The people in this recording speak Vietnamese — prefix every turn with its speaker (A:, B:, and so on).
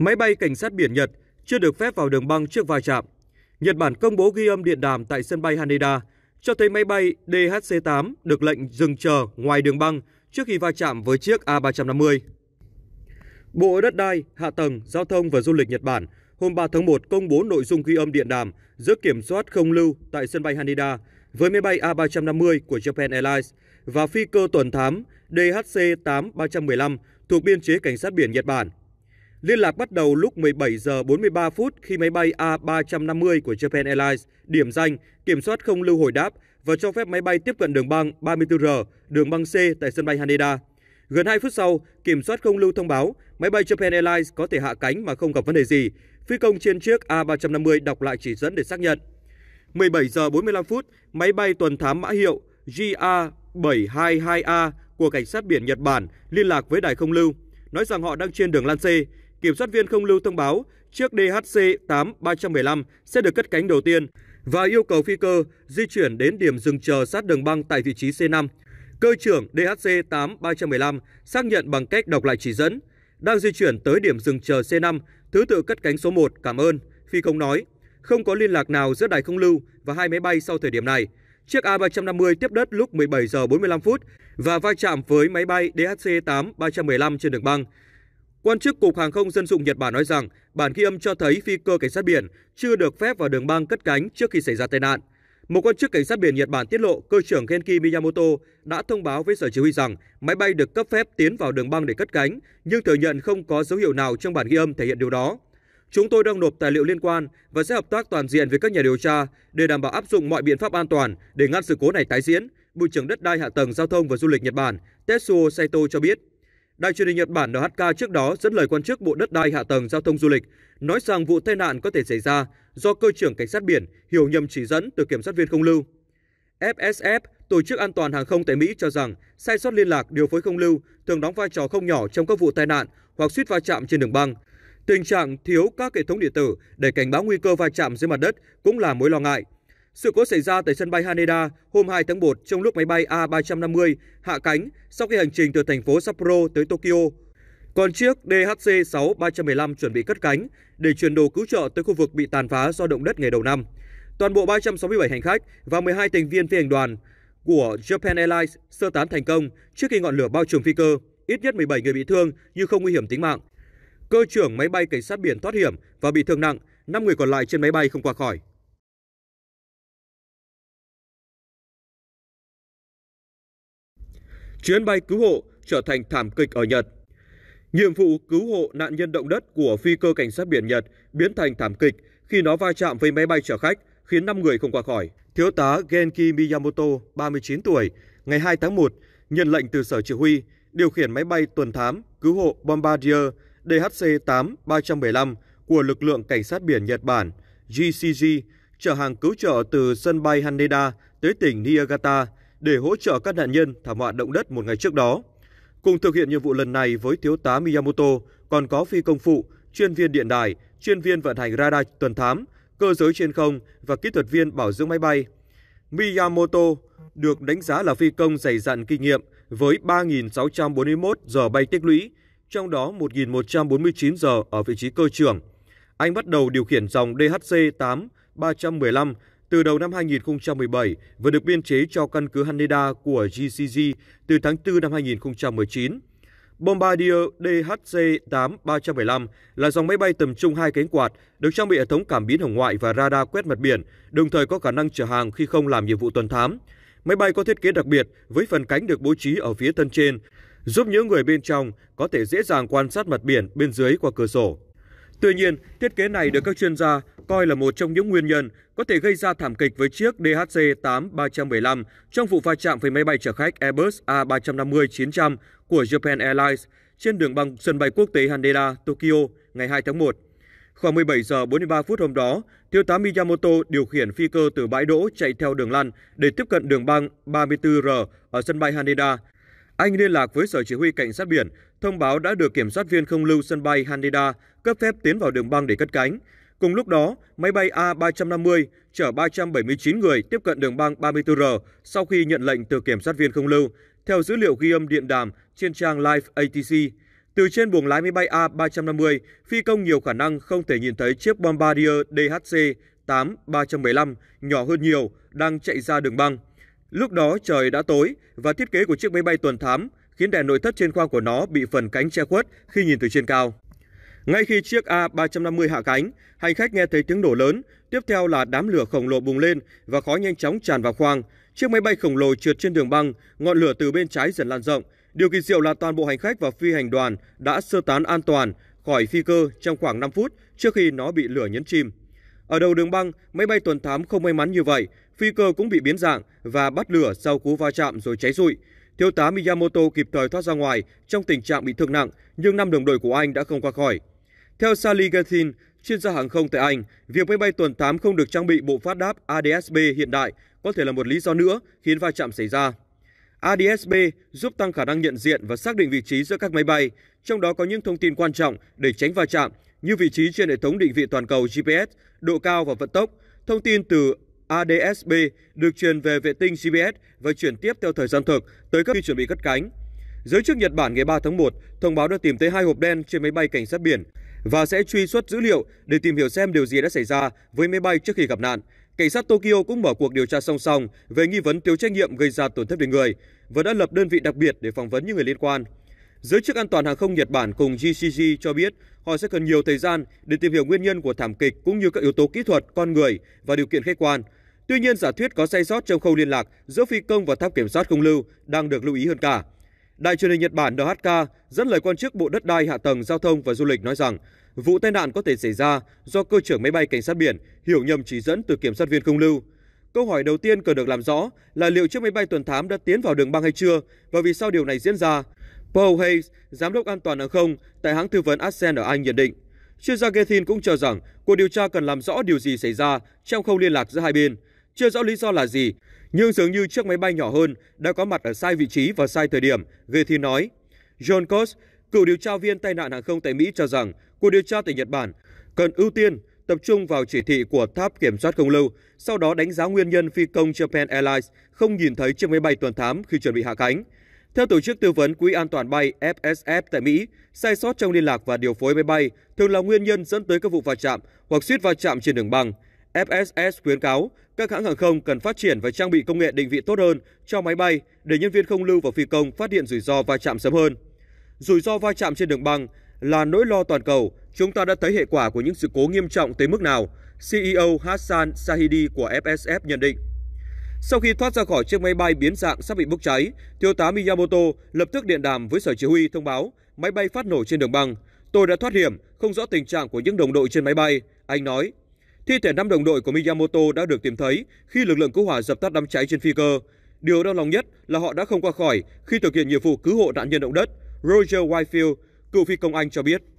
A: Máy bay cảnh sát biển Nhật chưa được phép vào đường băng trước va chạm. Nhật Bản công bố ghi âm điện đàm tại sân bay Haneda cho thấy máy bay DHC-8 được lệnh dừng chờ ngoài đường băng trước khi va chạm với chiếc A350. Bộ Đất đai, Hạ tầng, Giao thông và Du lịch Nhật Bản hôm 3 tháng 1 công bố nội dung ghi âm điện đàm giữa kiểm soát không lưu tại sân bay Haneda với máy bay A350 của Japan Airlines và phi cơ tuần thám dhc 8 315 thuộc biên chế cảnh sát biển Nhật Bản Liên lạc bắt đầu lúc 17 giờ 43 phút khi máy bay A350 của Japan Airlines điểm danh, kiểm soát không lưu hồi đáp và cho phép máy bay tiếp cận đường băng 34R, đường băng C tại sân bay Haneda. Gần 2 phút sau, kiểm soát không lưu thông báo máy bay Japan Airlines có thể hạ cánh mà không gặp vấn đề gì. Phi công trên chiếc A350 đọc lại chỉ dẫn để xác nhận. 17 giờ 45 phút, máy bay tuần thám mã hiệu JA722A của cảnh sát biển Nhật Bản liên lạc với đài không lưu, nói rằng họ đang trên đường Lan Xê kiểm soát viên không lưu thông báo chiếc dhc 8 315 sẽ được cất cánh đầu tiên và yêu cầu phi cơ di chuyển đến điểm dừng chờ sát đường băng tại vị trí C5. Cơ trưởng dhc 8 315 xác nhận bằng cách đọc lại chỉ dẫn, đang di chuyển tới điểm dừng chờ C5, thứ tự cất cánh số 1, cảm ơn, phi công nói. Không có liên lạc nào giữa đài không lưu và hai máy bay sau thời điểm này. Chiếc A350 tiếp đất lúc 17 giờ 45 phút và va chạm với máy bay DHC-8 315 trên đường băng. Quan chức Cục Hàng không Dân dụng Nhật Bản nói rằng bản ghi âm cho thấy phi cơ cảnh sát biển chưa được phép vào đường băng cất cánh trước khi xảy ra tai nạn. Một quan chức cảnh sát biển Nhật Bản tiết lộ cơ trưởng Genki Miyamoto đã thông báo với sở chỉ huy rằng máy bay được cấp phép tiến vào đường băng để cất cánh, nhưng thừa nhận không có dấu hiệu nào trong bản ghi âm thể hiện điều đó. Chúng tôi đang nộp tài liệu liên quan và sẽ hợp tác toàn diện với các nhà điều tra để đảm bảo áp dụng mọi biện pháp an toàn để ngăn sự cố này tái diễn, Bộ trưởng Đất đai Hạ tầng Giao thông và Du lịch Nhật Bản Tetsuo Saito cho biết. Đài truyền hình Nhật Bản NHK trước đó dẫn lời quan chức Bộ Đất đai Hạ tầng Giao thông Du lịch, nói rằng vụ tai nạn có thể xảy ra do cơ trưởng cảnh sát biển hiểu nhầm chỉ dẫn từ kiểm sát viên không lưu. FSF, Tổ chức An toàn Hàng không tại Mỹ cho rằng sai sót liên lạc điều phối không lưu thường đóng vai trò không nhỏ trong các vụ tai nạn hoặc suýt va chạm trên đường băng. Tình trạng thiếu các hệ thống điện tử để cảnh báo nguy cơ va chạm dưới mặt đất cũng là mối lo ngại. Sự cố xảy ra tại sân bay Haneda hôm 2 tháng 1 trong lúc máy bay A350 hạ cánh sau khi hành trình từ thành phố Sapporo tới Tokyo. Còn chiếc DHC-6 315 chuẩn bị cất cánh để chuyển đồ cứu trợ tới khu vực bị tàn phá do động đất ngày đầu năm. Toàn bộ 367 hành khách và 12 thành viên phi hành đoàn của Japan Airlines sơ tán thành công trước khi ngọn lửa bao trùm phi cơ. Ít nhất 17 người bị thương nhưng không nguy hiểm tính mạng. Cơ trưởng máy bay cảnh sát biển thoát hiểm và bị thương nặng, 5 người còn lại trên máy bay không qua khỏi. chuyến bay cứu hộ trở thành thảm kịch ở Nhật. Nhiệm vụ cứu hộ nạn nhân động đất của phi cơ cảnh sát biển Nhật biến thành thảm kịch khi nó va chạm với máy bay chở khách, khiến 5 người không qua khỏi. Thiếu tá Genki Miyamoto, 39 tuổi, ngày 2 tháng 1, nhận lệnh từ Sở Chỉ huy, điều khiển máy bay tuần thám cứu hộ Bombardier DHC-8-315 của lực lượng cảnh sát biển Nhật Bản GCG chở hàng cứu trợ từ sân bay Haneda tới tỉnh Niigata để hỗ trợ các nạn nhân thảm họa động đất một ngày trước đó. Cùng thực hiện nhiệm vụ lần này với thiếu tá Miyamoto còn có phi công phụ, chuyên viên điện đài, chuyên viên vận hành radar tuần thám, cơ giới trên không và kỹ thuật viên bảo dưỡng máy bay. Miyamoto được đánh giá là phi công dày dặn kinh nghiệm với 3.641 giờ bay tích lũy, trong đó 1.149 giờ ở vị trí cơ trưởng. Anh bắt đầu điều khiển dòng DHC-8 315 từ đầu năm 2017 và được biên chế cho căn cứ Haneda của GCG từ tháng 4 năm 2019. Bombardier DHC-8-375 là dòng máy bay tầm trung hai cánh quạt, được trang bị hệ thống cảm biến hồng ngoại và radar quét mặt biển, đồng thời có khả năng chở hàng khi không làm nhiệm vụ tuần thám. Máy bay có thiết kế đặc biệt với phần cánh được bố trí ở phía thân trên, giúp những người bên trong có thể dễ dàng quan sát mặt biển bên dưới qua cửa sổ. Tuy nhiên, thiết kế này được các chuyên gia coi là một trong những nguyên nhân có thể gây ra thảm kịch với chiếc DHC 8 315 trong vụ va chạm với máy bay chở khách Airbus A350-900 của Japan Airlines trên đường băng sân bay quốc tế Haneda, Tokyo ngày 2 tháng 1. Khoảng 17 giờ 43 phút hôm đó, thiếu tá Miyamoto điều khiển phi cơ từ bãi đỗ chạy theo đường lăn để tiếp cận đường băng 34R ở sân bay Haneda. Anh liên lạc với Sở Chỉ huy Cảnh sát biển, thông báo đã được Kiểm soát viên không lưu sân bay Haneda cấp phép tiến vào đường băng để cất cánh. Cùng lúc đó, máy bay A350 chở 379 người tiếp cận đường băng 34R sau khi nhận lệnh từ kiểm sát viên không lưu, theo dữ liệu ghi âm điện đàm trên trang Live ATC. Từ trên buồng lái máy bay A350, phi công nhiều khả năng không thể nhìn thấy chiếc Bombardier DHC-8 315 nhỏ hơn nhiều đang chạy ra đường băng. Lúc đó trời đã tối và thiết kế của chiếc máy bay tuần thám khiến đèn nội thất trên khoang của nó bị phần cánh che khuất khi nhìn từ trên cao. Ngay khi chiếc A350 hạ cánh, hành khách nghe thấy tiếng nổ lớn, tiếp theo là đám lửa khổng lồ bùng lên và khói nhanh chóng tràn vào khoang. Chiếc máy bay khổng lồ trượt trên đường băng, ngọn lửa từ bên trái dần lan rộng. Điều kỳ diệu là toàn bộ hành khách và phi hành đoàn đã sơ tán an toàn khỏi phi cơ trong khoảng 5 phút trước khi nó bị lửa nhấn chìm. Ở đầu đường băng, máy bay tuần thám không may mắn như vậy, phi cơ cũng bị biến dạng và bắt lửa sau cú va chạm rồi cháy rụi. Thiếu tá Miyamoto kịp thời thoát ra ngoài trong tình trạng bị thương nặng, nhưng năm đồng đội của anh đã không qua khỏi. Theo Sally Gethin, chuyên gia hàng không tại Anh, việc máy bay tuần 8 không được trang bị bộ phát đáp ADS-B hiện đại có thể là một lý do nữa khiến va chạm xảy ra. ADS-B giúp tăng khả năng nhận diện và xác định vị trí giữa các máy bay, trong đó có những thông tin quan trọng để tránh va chạm như vị trí trên hệ thống định vị toàn cầu GPS, độ cao và vận tốc. Thông tin từ ADS-B được truyền về vệ tinh GPS và chuyển tiếp theo thời gian thực tới các khi chuẩn bị cất cánh. Giới chức Nhật Bản ngày 3 tháng 1 thông báo đã tìm thấy hai hộp đen trên máy bay cảnh sát biển và sẽ truy xuất dữ liệu để tìm hiểu xem điều gì đã xảy ra với máy bay trước khi gặp nạn. Cảnh sát Tokyo cũng mở cuộc điều tra song song về nghi vấn thiếu trách nhiệm gây ra tổn thất về người và đã lập đơn vị đặc biệt để phỏng vấn những người liên quan. Giới chức an toàn hàng không Nhật Bản cùng GCG cho biết họ sẽ cần nhiều thời gian để tìm hiểu nguyên nhân của thảm kịch cũng như các yếu tố kỹ thuật, con người và điều kiện khách quan. Tuy nhiên, giả thuyết có sai sót trong khâu liên lạc giữa phi công và tháp kiểm soát không lưu đang được lưu ý hơn cả. Đài truyền hình Nhật Bản NHK dẫn lời quan chức Bộ Đất đai Hạ tầng Giao thông và Du lịch nói rằng vụ tai nạn có thể xảy ra do cơ trưởng máy bay cảnh sát biển hiểu nhầm chỉ dẫn từ kiểm sát viên không lưu. Câu hỏi đầu tiên cần được làm rõ là liệu chiếc máy bay tuần thám đã tiến vào đường băng hay chưa và vì sao điều này diễn ra. Paul Hayes, giám đốc an toàn hàng không tại hãng tư vấn Ascen ở Anh nhận định. Chuyên gia Gethin cũng cho rằng cuộc điều tra cần làm rõ điều gì xảy ra trong khâu liên lạc giữa hai bên. Chưa rõ lý do là gì nhưng dường như chiếc máy bay nhỏ hơn đã có mặt ở sai vị trí và sai thời điểm, Gethin nói. John Cox, cựu điều tra viên tai nạn hàng không tại Mỹ cho rằng cuộc điều tra tại Nhật Bản cần ưu tiên tập trung vào chỉ thị của tháp kiểm soát không lâu, sau đó đánh giá nguyên nhân phi công Japan Airlines không nhìn thấy chiếc máy bay tuần thám khi chuẩn bị hạ cánh. Theo tổ chức tư vấn Quỹ an toàn bay FSF tại Mỹ, sai sót trong liên lạc và điều phối máy bay thường là nguyên nhân dẫn tới các vụ va chạm hoặc suýt va chạm trên đường băng. FSS khuyến cáo các hãng hàng không cần phát triển và trang bị công nghệ định vị tốt hơn cho máy bay để nhân viên không lưu và phi công phát hiện rủi ro va chạm sớm hơn. Rủi ro va chạm trên đường băng là nỗi lo toàn cầu, chúng ta đã thấy hệ quả của những sự cố nghiêm trọng tới mức nào, CEO Hassan Sahidi của FSF nhận định. Sau khi thoát ra khỏi chiếc máy bay biến dạng sắp bị bốc cháy, thiếu tá Miyamoto lập tức điện đàm với sở chỉ huy thông báo máy bay phát nổ trên đường băng. Tôi đã thoát hiểm, không rõ tình trạng của những đồng đội trên máy bay, anh nói. Thi thể năm đồng đội của Miyamoto đã được tìm thấy khi lực lượng cứu hỏa dập tắt đám cháy trên phi cơ. Điều đau lòng nhất là họ đã không qua khỏi khi thực hiện nhiệm vụ cứu hộ nạn nhân động đất. Roger Whitefield, cựu phi công Anh cho biết.